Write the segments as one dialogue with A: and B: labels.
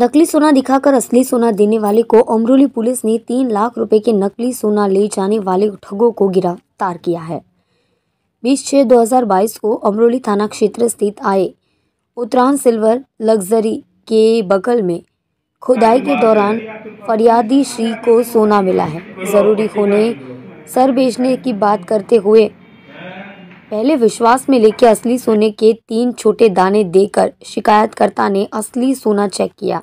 A: नकली सोना दिखाकर असली सोना देने वाले को अमरोली पुलिस ने तीन लाख रुपए के नकली सोना ले जाने वाले ठगों को गिरफ्तार किया है बीस छः दो हज़ार बाईस को अमरोली थाना क्षेत्र स्थित आए उत्तरायण सिल्वर लग्जरी के बगल में खुदाई के दौरान फरियादी श्री को सोना मिला है ज़रूरी होने सर बेचने की बात करते हुए पहले विश्वास में लेके असली सोने के तीन छोटे दाने देकर शिकायतकर्ता ने असली सोना चेक किया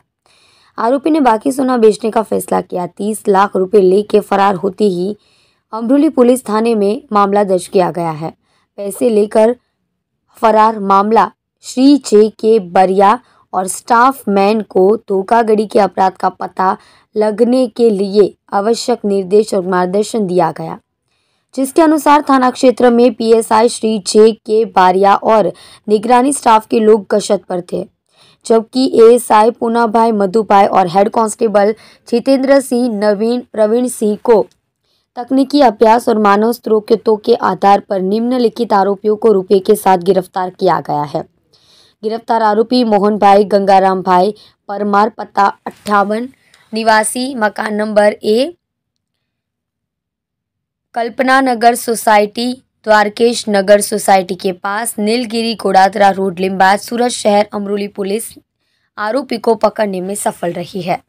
A: आरोपी ने बाकी सोना बेचने का फैसला किया तीस लाख रुपए लेके फरार होते ही अमरोली पुलिस थाने में मामला दर्ज किया गया है पैसे लेकर फरार मामला श्री जे के बरिया और स्टाफ मैन को धोखाधड़ी के अपराध का पता लगने के लिए आवश्यक निर्देश और मार्गदर्शन दिया गया जिसके अनुसार थाना क्षेत्र में पीएसआई श्री जे के बारिया और निगरानी स्टाफ के लोग कशत पर थे जबकि ए साई पूनाभाई मधुभाई और हेड कांस्टेबल जितेंद्र सिंह नवीन प्रवीण सिंह को तकनीकी अभ्यास और मानव स्रोतों के आधार पर निम्नलिखित आरोपियों को रुपये के साथ गिरफ्तार किया गया है गिरफ्तार आरोपी मोहन भाई गंगाराम भाई परमार पता अट्ठावन निवासी मकान number A Kalpana Nagar society Dwarkesh Nagar society के पास नीलगिरी कोडात्रा रोड लिम्बाद सूरत शहर अमरोली
B: पुलिस आरोपी को पकड़ने में सफल रही है